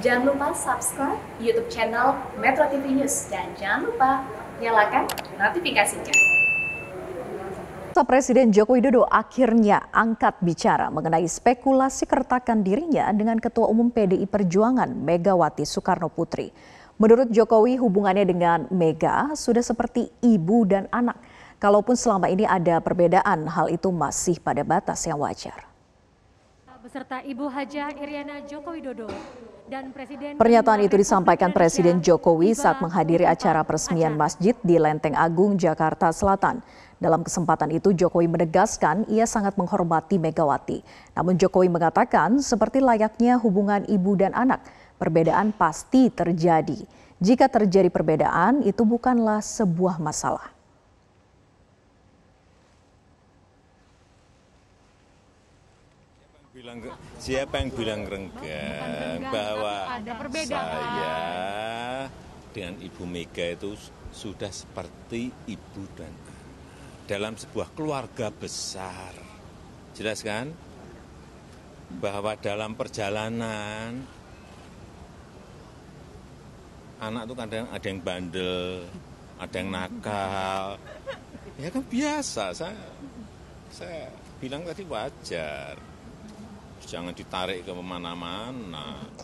Jangan lupa subscribe YouTube channel Metro TV News dan jangan lupa nyalakan notifikasinya. Presiden Joko Widodo akhirnya angkat bicara mengenai spekulasi kertakan dirinya dengan Ketua Umum PDI Perjuangan Megawati Soekarno Putri. Menurut Jokowi hubungannya dengan Mega sudah seperti ibu dan anak. Kalaupun selama ini ada perbedaan, hal itu masih pada batas yang wajar beserta Ibu Haja Iriana Joko Widodo dan Presiden Pernyataan itu disampaikan Presiden Jokowi saat menghadiri acara peresmian masjid di Lenteng Agung, Jakarta Selatan. Dalam kesempatan itu Jokowi menegaskan ia sangat menghormati Megawati. Namun Jokowi mengatakan seperti layaknya hubungan ibu dan anak, perbedaan pasti terjadi. Jika terjadi perbedaan itu bukanlah sebuah masalah. bilang siapa yang bilang renggang bahwa ada perbedaan. saya dengan Ibu Mega itu sudah seperti ibu dan dalam sebuah keluarga besar. Jelas kan? Bahwa dalam perjalanan anak itu kadang ada yang bandel, ada yang nakal. Ya kan biasa. Saya saya bilang tadi wajar jangan ditarik ke mana mana